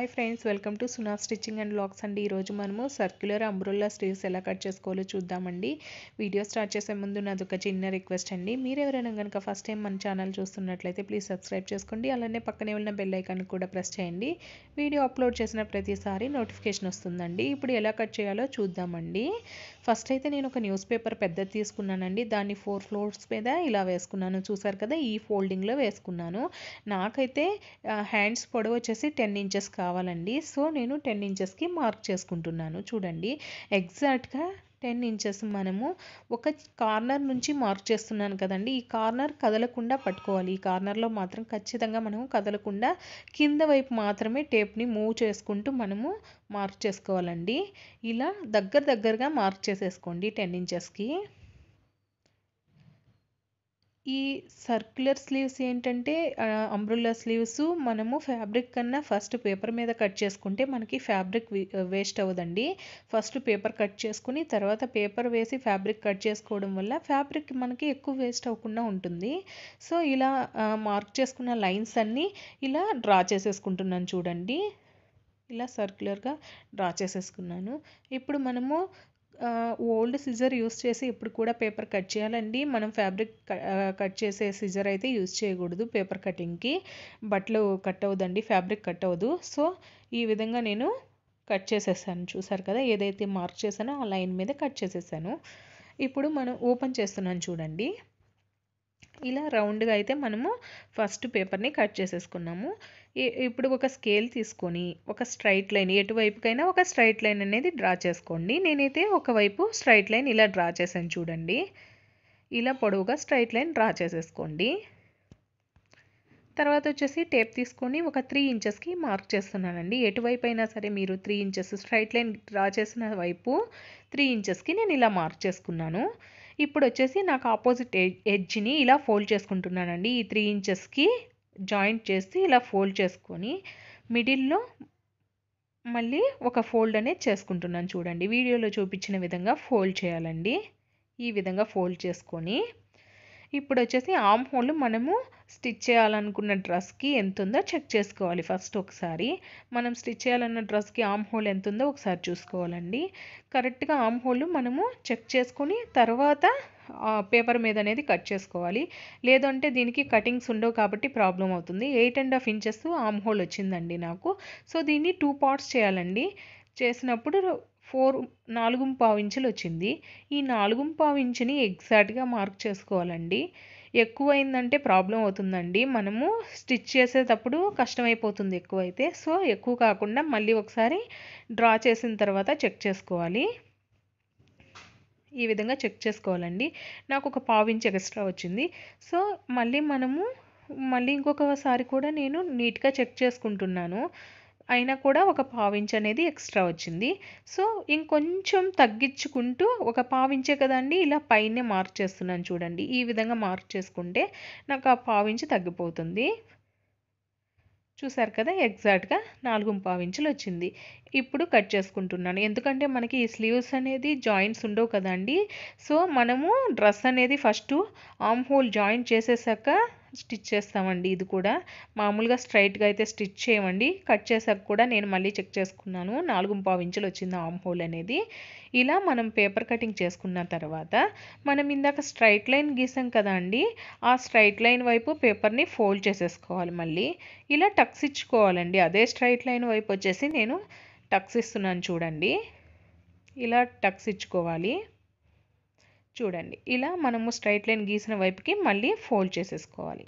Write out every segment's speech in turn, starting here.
hi friends welcome to Suna stitching and blogs అండి ఈరోజు మనము సర్క్యులర్ అంబ్రోల్లా స్లీవ్స్ ఎలా కట్ చేసుకోవాలో చూద్దామండి వీడియో స్టార్ట్ చేసే ముందు నాది ఒక చిన్న రిక్వెస్ట్ అండి మీరు ఎవరైనా కనుక ఫస్ట్ టైం మన ఛానల్ చూస్తున్నట్లయితే ప్లీజ్ సబ్స్క్రైబ్ చేసుకోండి అలానే పక్కనే ఉన్న బెల్ ఐకాన్ కూడా ప్రెస్ చేయండి వీడియో అప్లోడ్ చేసిన ప్రతిసారి నోటిఫికేషన్ వస్తుందండి ఇప్పుడు ఎలా కట్ చేయాలో చూద్దామండి ఫస్ట్ అయితే నేను ఒక న్యూస్ పేపర్ పెద్దది తీసుకున్నానండి దాన్ని ఫోర్ ఫ్లోర్స్ మీద ఇలా వేసుకున్నాను చూసారు కదా ఈ ఫోల్డింగ్లో వేసుకున్నాను నాకైతే హ్యాండ్స్ పొడవు వచ్చేసి టెన్ ఇంచెస్ కావాలి కావాలండి సో నేను టెన్ ఇంచెస్కి మార్క్ చేసుకుంటున్నాను చూడండి ఎగ్జాక్ట్గా టెన్ ఇంచెస్ మనము ఒక కార్నర్ నుంచి మార్క్ చేస్తున్నాను కదండి ఈ కార్నర్ కదలకుండా పట్టుకోవాలి ఈ కార్నర్లో మాత్రం ఖచ్చితంగా మనము కదలకుండా కింద వైపు మాత్రమే టేప్ని మూవ్ చేసుకుంటూ మనము మార్క్ చేసుకోవాలండి ఇలా దగ్గర దగ్గరగా మార్క్ చేసేసుకోండి టెన్ ఇంచెస్కి ఈ సర్క్యులర్ స్లీవ్స్ ఏంటంటే అంబ్రుల్లా స్లీవ్స్ మనము ఫ్యాబ్రిక్ కన్నా ఫస్ట్ పేపర్ మీద కట్ చేసుకుంటే మనకి ఫ్యాబ్రిక్ వేస్ట్ అవ్వదండి ఫస్ట్ పేపర్ కట్ చేసుకుని తర్వాత పేపర్ వేసి ఫ్యాబ్రిక్ కట్ చేసుకోవడం వల్ల ఫ్యాబ్రిక్ మనకి ఎక్కువ వేస్ట్ అవ్వకుండా ఉంటుంది సో ఇలా మార్క్ చేసుకున్న లైన్స్ అన్నీ ఇలా డ్రా చేసేసుకుంటున్నాను చూడండి ఇలా సర్క్యులర్గా డ్రా చేసేసుకున్నాను ఇప్పుడు మనము ఓల్డ్ సిజర్ యూస్ చేసి ఇప్పుడు కూడా పేపర్ కట్ చేయాలండి మనం ఫ్యాబ్రిక్ కట్ చేసే సిజర్ అయితే యూస్ చేయకూడదు పేపర్ కటింగ్కి బట్టలు కట్ అవ్వదండి ఫ్యాబ్రిక్ కట్ అవ్వదు సో ఈ విధంగా నేను కట్ చేసేసాను చూసారు కదా ఏదైతే మార్క్ చేశానో ఆ లైన్ మీద కట్ చేసేసాను ఇప్పుడు మనం ఓపెన్ చేస్తున్నాను చూడండి ఇలా రౌండ్గా అయితే మనము ఫస్ట్ పేపర్ని కట్ చేసేసుకున్నాము ఇప్పుడు ఒక స్కేల్ తీసుకొని ఒక స్ట్రైట్ లైన్ ఎటువైపుకైనా ఒక స్ట్రైట్ లైన్ అనేది డ్రా చేసుకోండి నేనైతే ఒకవైపు స్ట్రైట్ లైన్ ఇలా డ్రా చేశాను చూడండి ఇలా పొడవుగా స్ట్రైట్ లైన్ డ్రా చేసేసుకోండి తర్వాత వచ్చేసి టేప్ తీసుకొని ఒక త్రీ ఇంచెస్కి మార్క్ చేస్తున్నానండి ఎటువైపు అయినా సరే మీరు three inches straight line draw చేసిన వైపు త్రీ ఇంచెస్కి నేను ఇలా మార్క్ చేసుకున్నాను ఇప్పుడు వచ్చేసి నాకు ఆపోజిట్ ఎడ్జ్ని ఇలా ఫోల్డ్ చేసుకుంటున్నానండి ఈ త్రీ ఇంచెస్కి జాయింట్ చేసి ఇలా ఫోల్డ్ చేసుకొని మిడిల్లో మళ్ళీ ఒక ఫోల్డ్ అనేది చేసుకుంటున్నాను చూడండి వీడియోలో చూపించిన విధంగా ఫోల్డ్ చేయాలండి ఈ విధంగా ఫోల్డ్ చేసుకొని ఇప్పుడు వచ్చేసి ఆమ్ హోల్ మనము స్టిచ్ చేయాలనుకున్న డ్రెస్కి ఎంత ఉందో చెక్ చేసుకోవాలి ఫస్ట్ ఒకసారి మనం స్టిచ్ చేయాలన్న డ్రెస్కి ఆమ్ హోల్ ఎంత ఉందో ఒకసారి చూసుకోవాలండి కరెక్ట్గా ఆమ్ హోల్ మనము చెక్ చేసుకొని తర్వాత పేపర్ మీద అనేది కట్ చేసుకోవాలి లేదంటే దీనికి కటింగ్స్ ఉండవు కాబట్టి ప్రాబ్లం అవుతుంది eight and half inches arm hole వచ్చిందండి నాకు సో దీన్ని టూ పార్ట్స్ చేయాలండి చేసినప్పుడు ఫోర్ నాలుగు పావు ఇంచులు వచ్చింది ఈ నాలుగు పావు ఇంచుని ఎగ్జాక్ట్గా మార్క్ చేసుకోవాలండి ఎక్కువైందంటే ప్రాబ్లం అవుతుందండి మనము స్టిచ్ చేసేటప్పుడు కష్టమైపోతుంది ఎక్కువైతే సో ఎక్కువ కాకుండా మళ్ళీ ఒకసారి డ్రా చేసిన తర్వాత చెక్ చేసుకోవాలి ఈ విధంగా చెక్ చేసుకోవాలండి నాకు ఒక ఇంచ్ ఎక్స్ట్రా వచ్చింది సో మళ్ళీ మనము మళ్ళీ ఇంకొకసారి కూడా నేను నీట్గా చెక్ చేసుకుంటున్నాను అయినా కూడా ఒక పావించ్ అనేది ఎక్స్ట్రా వచ్చింది సో ఇంకొంచెం తగ్గించుకుంటూ ఒక పావించే కదండి ఇలా పైనే మార్క్ చేస్తున్నాను చూడండి ఈ విధంగా మార్క్ చేసుకుంటే నాకు ఆ పావించి తగ్గిపోతుంది చూసారు కదా ఎగ్జాక్ట్గా నాలుగు పావు ఇంచులు వచ్చింది ఇప్పుడు కట్ చేసుకుంటున్నాను ఎందుకంటే మనకి ఈ స్లీవ్స్ అనేది జాయింట్స్ ఉండవు కదండి సో మనము డ్రెస్ అనేది ఫస్ట్ ఆమ్ హోల్ జాయింట్ చేసేసాక స్టిచ్ చేస్తామండి ఇది కూడా మామూలుగా స్ట్రైట్గా అయితే స్టిచ్ చేయమండి కట్ చేసాక కూడా నేను మళ్ళీ చెక్ చేసుకున్నాను నాలుగు పావు ఇంచులు వచ్చింది ఆమ్ హోల్ అనేది ఇలా మనం పేపర్ కటింగ్ చేసుకున్న తర్వాత మనం ఇందాక స్ట్రైట్ లైన్ గీసాం కదా అండి ఆ స్ట్రైట్ లైన్ వైపు పేపర్ని ఫోల్డ్ చేసేసుకోవాలి మళ్ళీ ఇలా టక్స్ ఇచ్చుకోవాలండి అదే స్ట్రైట్ లైన్ వైపు వచ్చేసి నేను టక్స్ ఇస్తున్నాను చూడండి ఇలా టక్స్ ఇచ్చుకోవాలి చూడండి ఇలా మనము స్ట్రైట్ లైన్ గీసిన వైపుకి మళ్ళీ ఫోల్డ్ చేసేసుకోవాలి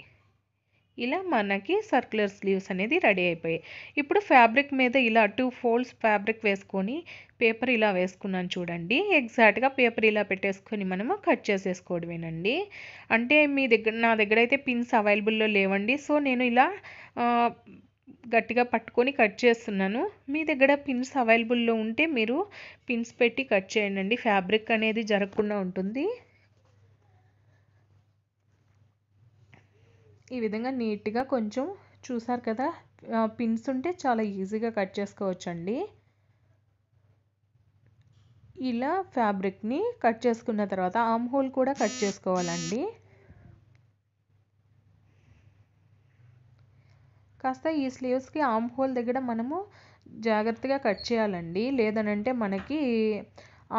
ఇలా మనకి సర్క్యులర్ స్లీవ్స్ అనేది రెడీ అయిపోయాయి ఇప్పుడు ఫ్యాబ్రిక్ మీద ఇలా టూ ఫోల్డ్స్ ఫ్యాబ్రిక్ వేసుకొని పేపర్ ఇలా వేసుకున్నాను చూడండి ఎగ్జాక్ట్గా పేపర్ ఇలా పెట్టేసుకొని మనము కట్ చేసేసుకోవడమేనండి అంటే మీ దగ్గర నా దగ్గర అయితే పిన్స్ అవైలబుల్లో లేవండి సో నేను ఇలా గట్టిగా పట్టుకొని కట్ చేస్తున్నాను మీ దగ్గర పిన్స్ అవైలబుల్లో ఉంటే మీరు పిన్స్ పెట్టి కట్ చేయండి ఫ్యాబ్రిక్ అనేది జరగకుండా ఉంటుంది ఈ విధంగా నీట్గా కొంచెం చూసారు కదా పిన్స్ ఉంటే చాలా ఈజీగా కట్ చేసుకోవచ్చండి ఇలా ఫ్యాబ్రిక్ని కట్ చేసుకున్న తర్వాత ఆమ్ హోల్ కూడా కట్ చేసుకోవాలండి కాస్త ఈ స్లీవ్స్కి ఆమ్ హోల్ దగ్గర మనము జాగ్రత్తగా కట్ చేయాలండి లేదనంటే మనకి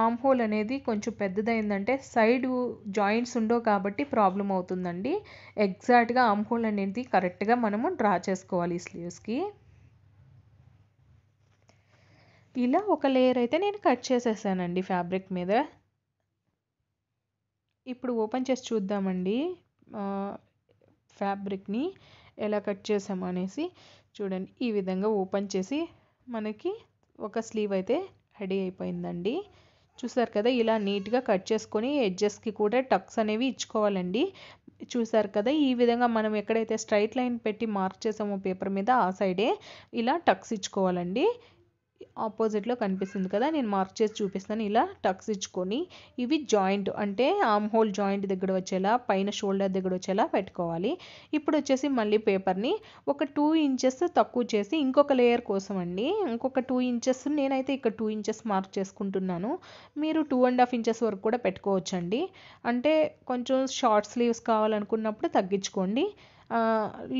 ఆమ్ హోల్ అనేది కొంచెం పెద్దదైందంటే సైడ్ జాయింట్స్ ఉండవు కాబట్టి ప్రాబ్లం అవుతుందండి ఎగ్జాక్ట్గా ఆమ్ హోల్ అనేది కరెక్ట్గా మనము డ్రా చేసుకోవాలి స్లీవ్స్కి ఇలా ఒక లేయర్ అయితే నేను కట్ చేసేసానండి ఫ్యాబ్రిక్ మీద ఇప్పుడు ఓపెన్ చేసి చూద్దామండి ఫ్యాబ్రిక్ని ఎలా కట్ చేసాము అనేసి చూడండి ఈ విధంగా ఓపెన్ చేసి మనకి ఒక స్లీవ్ అయితే రెడీ అయిపోయిందండి చూసారు కదా ఇలా నీట్గా కట్ చేసుకొని ఎడ్జెస్కి కూడా టక్స్ అనేవి ఇచ్చుకోవాలండి చూసారు కదా ఈ విధంగా మనం ఎక్కడైతే స్ట్రైట్ లైన్ పెట్టి మార్క్ చేసామో పేపర్ మీద ఆ సైడే ఇలా టక్స్ ఇచ్చుకోవాలండి ఆపోజిట్లో కనిపిస్తుంది కదా నేను మార్క్ చేసి చూపిస్తాను ఇలా టక్స్ ఇచ్చుకొని ఇవి జాయింట్ అంటే ఆమ్ హోల్ జాయింట్ దగ్గర వచ్చేలా పైన షోల్డర్ దగ్గర వచ్చేలా పెట్టుకోవాలి ఇప్పుడు వచ్చేసి మళ్ళీ పేపర్ని ఒక టూ ఇంచెస్ తక్కువ చేసి ఇంకొక లేయర్ కోసం అండి ఇంకొక టూ ఇంచెస్ నేనైతే ఇక్కడ టూ ఇంచెస్ మార్క్ చేసుకుంటున్నాను మీరు టూ అండ్ హాఫ్ ఇంచెస్ వరకు కూడా పెట్టుకోవచ్చండి అంటే కొంచెం షార్ట్ స్లీవ్స్ కావాలనుకున్నప్పుడు తగ్గించుకోండి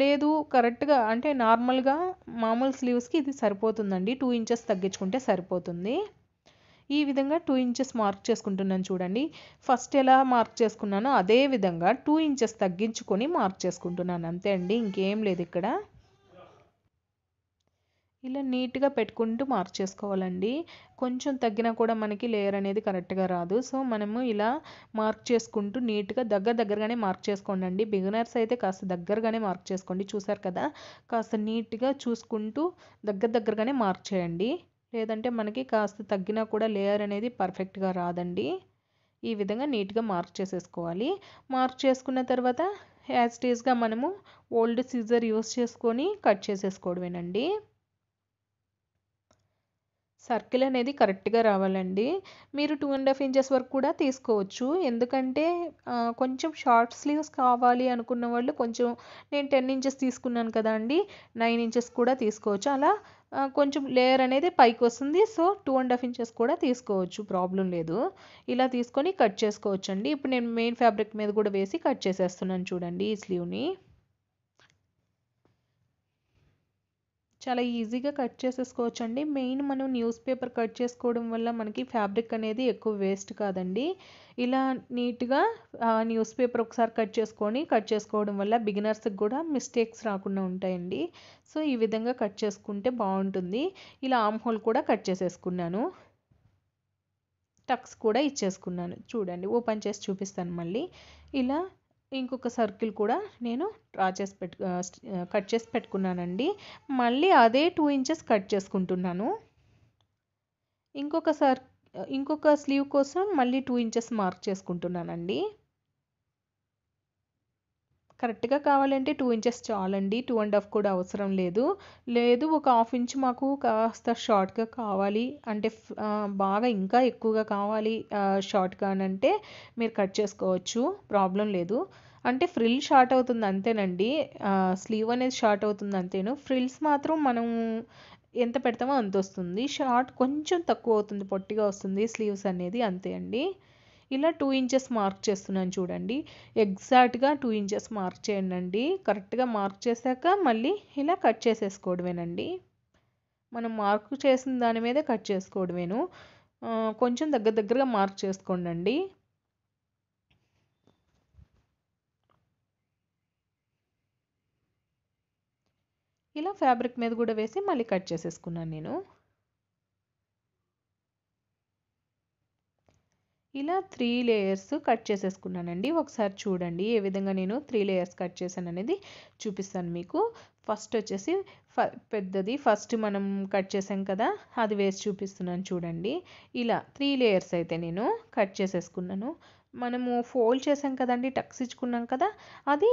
లేదు కరెక్ట్గా అంటే నార్మల్గా మామూలు స్లీవ్స్కి ఇది సరిపోతుందండి టూ ఇంచెస్ తగ్గించుకుంటే సరిపోతుంది ఈ విధంగా టూ ఇంచెస్ మార్క్ చేసుకుంటున్నాను చూడండి ఫస్ట్ ఎలా మార్క్ చేసుకున్నానో అదే విధంగా టూ ఇంచెస్ తగ్గించుకొని మార్క్ చేసుకుంటున్నాను అంతే అండి ఇంకేం లేదు ఇక్కడ ఇలా నీట్గా పెట్టుకుంటూ మార్చేసుకోవాలండి కొంచెం తగ్గినా కూడా మనకి లేయర్ అనేది కరెక్ట్గా రాదు సో మనము ఇలా మార్క్ చేసుకుంటూ నీట్గా దగ్గర దగ్గరగానే మార్క్ చేసుకోండి అండి బిగినర్స్ అయితే కాస్త దగ్గరగానే మార్క్ చేసుకోండి చూసారు కదా కాస్త నీట్గా చూసుకుంటూ దగ్గర దగ్గరగానే మార్క్ చేయండి లేదంటే మనకి కాస్త తగ్గినా కూడా లేయర్ అనేది పర్ఫెక్ట్గా రాదండి ఈ విధంగా నీట్గా మార్క్ చేసేసుకోవాలి మార్క్ చేసుకున్న తర్వాత యాజ్ టీజ్గా మనము ఓల్డ్ సీజర్ యూస్ చేసుకొని కట్ చేసేసుకోవడమేనండి సర్కిల్ అనేది కరెక్ట్గా రావాలండి మీరు టూ అండ్ హాఫ్ ఇంచెస్ వరకు కూడా తీసుకోవచ్చు ఎందుకంటే కొంచెం షార్ట్ స్లీవ్స్ కావాలి అనుకున్న వాళ్ళు కొంచెం నేను టెన్ ఇంచెస్ తీసుకున్నాను కదా అండి నైన్ ఇంచెస్ కూడా తీసుకోవచ్చు అలా కొంచెం లేయర్ అనేది పైకి వస్తుంది so two and half inches కూడా తీసుకోవచ్చు ప్రాబ్లం లేదు ఇలా తీసుకొని కట్ చేసుకోవచ్చు అండి ఇప్పుడు నేను మెయిన్ ఫ్యాబ్రిక్ మీద కూడా వేసి కట్ చేసేస్తున్నాను చూడండి ఈ స్లీవ్ని చాలా ఈజీగా కట్ చేసేసుకోవచ్చు అండి మెయిన్ మనం న్యూస్ పేపర్ కట్ చేసుకోవడం వల్ల మనకి ఫ్యాబ్రిక్ అనేది ఎక్కువ వేస్ట్ కాదండి ఇలా నీట్గా న్యూస్ పేపర్ ఒకసారి కట్ చేసుకొని కట్ చేసుకోవడం వల్ల బిగినర్స్కి కూడా మిస్టేక్స్ రాకుండా ఉంటాయండి సో ఈ విధంగా కట్ చేసుకుంటే బాగుంటుంది ఇలా ఆమ్ హోల్ కూడా కట్ చేసేసుకున్నాను టక్స్ కూడా ఇచ్చేసుకున్నాను చూడండి ఓపెన్ చేసి చూపిస్తాను మళ్ళీ ఇలా ఇంకొక సర్కిల్ కూడా నేను డ్రా చేసి పెట్టు కట్ చేసి పెట్టుకున్నానండి మళ్ళీ అదే టూ ఇంచెస్ కట్ చేసుకుంటున్నాను ఇంకొక సర్ ఇంకొక స్లీవ్ కోసం మళ్ళీ టూ ఇంచెస్ మార్క్ చేసుకుంటున్నానండి కరెక్ట్గా కావాలంటే టూ ఇంచెస్ చాలండి టూ అండ్ హాఫ్ కూడా అవసరం లేదు లేదు ఒక హాఫ్ ఇంచ్ మాకు కాస్త షార్ట్గా కావాలి అంటే బాగా ఇంకా ఎక్కువగా కావాలి షార్ట్గా అని అంటే మీరు కట్ చేసుకోవచ్చు ప్రాబ్లం లేదు అంటే ఫ్రిల్ షార్ట్ అవుతుంది అంతేనండి స్లీవ్ అనేది షార్ట్ అవుతుంది అంతేను ఫ్రిల్స్ మాత్రం మనం ఎంత పెడతామో అంత వస్తుంది షార్ట్ కొంచెం తక్కువ అవుతుంది పొట్టిగా వస్తుంది స్లీవ్స్ అనేది అంతే అండి ఇలా టూ ఇంచెస్ మార్క్ చేస్తున్నాను చూడండి ఎగ్జాక్ట్గా టూ ఇంచెస్ మార్క్ చేయండి కరెక్ట్గా మార్క్ చేశాక మళ్ళీ ఇలా కట్ చేసేసుకోవడమేనండి మనం మార్క్ చేసిన దాని మీదే కట్ చేసుకోవడమేను కొంచెం దగ్గర దగ్గరగా మార్క్ చేసుకోండి ఇలా ఫ్యాబ్రిక్ మీద కూడా వేసి మళ్ళీ కట్ చేసేసుకున్నాను నేను ఇలా త్రీ లేయర్స్ కట్ చేసేసుకున్నానండి ఒకసారి చూడండి ఏ విధంగా నేను త్రీ లేయర్స్ కట్ చేశాను అనేది చూపిస్తాను మీకు ఫస్ట్ వచ్చేసి ఫ పెద్దది ఫస్ట్ మనం కట్ చేసాం కదా అది వేసి చూపిస్తున్నాను చూడండి ఇలా త్రీ లేయర్స్ అయితే నేను కట్ చేసేసుకున్నాను మనము ఫోల్డ్ చేసాం కదండి టక్స్ ఇచ్చుకున్నాం కదా అది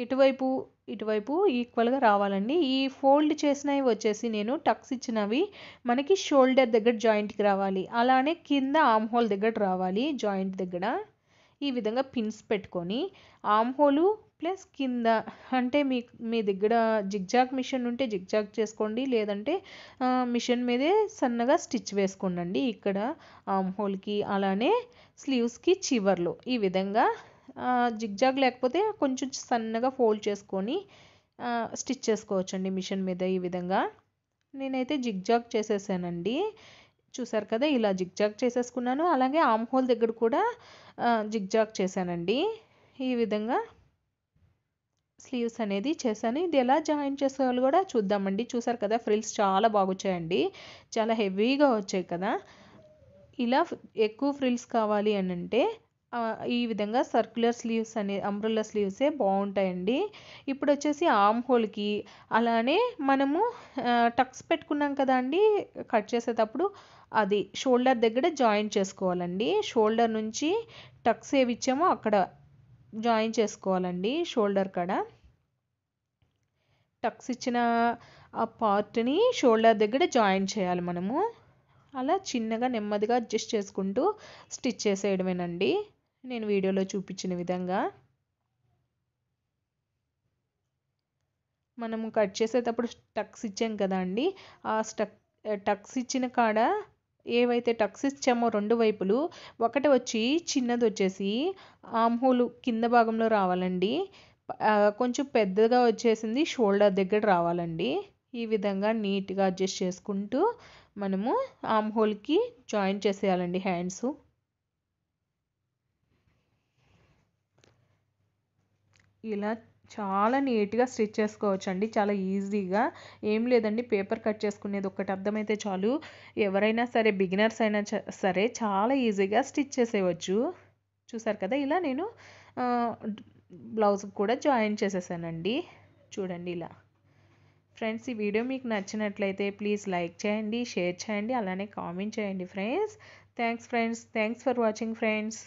ఇటువైపు ఇటువైపు ఈక్వల్గా రావాలండి ఈ ఫోల్డ్ చేసినవి వచ్చేసి నేను టక్స్ ఇచ్చినవి మనకి షోల్డర్ దగ్గర జాయింట్కి రావాలి అలానే కింద ఆమ్ హోల్ దగ్గర రావాలి జాయింట్ దగ్గర ఈ విధంగా పిన్స్ పెట్టుకొని ఆమ్ హోలు ప్లస్ కింద అంటే మీ మీ దగ్గర జిగ్జాగ్ మిషన్ ఉంటే జిగ్జాగ్ చేసుకోండి లేదంటే మిషన్ మీదే సన్నగా స్టిచ్ వేసుకోండి ఇక్కడ ఆమ్ హోల్కి అలానే స్లీవ్స్కి చివర్లు ఈ విధంగా జిగ్జాగ్ లేకపోతే కొంచెం సన్నగా ఫోల్డ్ చేసుకొని స్టిచ్ చేసుకోవచ్చండి మిషన్ మీద ఈ విధంగా నేనైతే జిగ్జాగ్ చేసేసానండి చూసారు కదా ఇలా జిగ్జాగ్ చేసేసుకున్నాను అలాగే ఆమ్ హోల్ దగ్గర కూడా జిగ్జాగ్ చేశానండి ఈ విధంగా స్లీవ్స్ అనేది చేశాను ఇది ఎలా జాయిన్ చేసుకోవాలి కూడా చూద్దామండి చూసారు కదా ఫ్రిల్స్ చాలా బాగుచ్చాయండి చాలా హెవీగా వచ్చాయి కదా ఇలా ఎక్కువ ఫ్రిల్స్ కావాలి అని అంటే ఈ విధంగా సర్క్యులర్ స్లీవ్స్ అనే అంబ్రెల్లా స్లీవ్సే బాగుంటాయండి ఇప్పుడు వచ్చేసి ఆమ్ హోల్కి అలానే మనము టక్స్ పెట్టుకున్నాం కదా అండి కట్ చేసేటప్పుడు అది షోల్డర్ దగ్గర జాయిన్ చేసుకోవాలండి షోల్డర్ నుంచి టక్స్ ఏవి ఇచ్చామో అక్కడ జాయిన్ చేసుకోవాలండి షోల్డర్ కాడ టక్స్ ఇచ్చిన ఆ పార్ట్ని షోల్డర్ దగ్గర జాయిన్ చేయాలి మనము అలా చిన్నగా నెమ్మదిగా అడ్జస్ట్ చేసుకుంటూ స్టిచ్ చేసేయడమేనండి నేను వీడియోలో చూపించిన విధంగా మనము కట్ చేసేటప్పుడు టక్స్ ఇచ్చాం కదా అండి ఆ స్టక్ టక్స్ ఇచ్చిన కాడ ఏవైతే టక్స్ ఇచ్చామో రెండు వైపులు ఒకటి వచ్చి చిన్నది వచ్చేసి ఆమ్హోలు కింద భాగంలో రావాలండి కొంచెం పెద్దగా వచ్చేసింది షోల్డర్ దగ్గర రావాలండి ఈ విధంగా నీట్గా అడ్జస్ట్ చేసుకుంటూ మనము ఆమ్హోల్కి జాయిన్ చేసేయాలండి హ్యాండ్స్ ఇలా చాలా నీట్గా స్టిచ్ చేసుకోవచ్చండి చాలా ఈజీగా ఏం లేదండి పేపర్ కట్ చేసుకునేది ఒక్కటి అర్థమైతే చాలు ఎవరైనా సరే బిగినర్స్ అయినా సరే చాలా ఈజీగా స్టిచ్ చేసేయవచ్చు చూసారు కదా ఇలా నేను బ్లౌజ్ కూడా జాయిన్ చేసేసానండి చూడండి ఇలా ఫ్రెండ్స్ ఈ వీడియో మీకు నచ్చినట్లయితే ప్లీజ్ లైక్ చేయండి షేర్ చేయండి అలానే కామెంట్ చేయండి friends thanks friends thanks for watching friends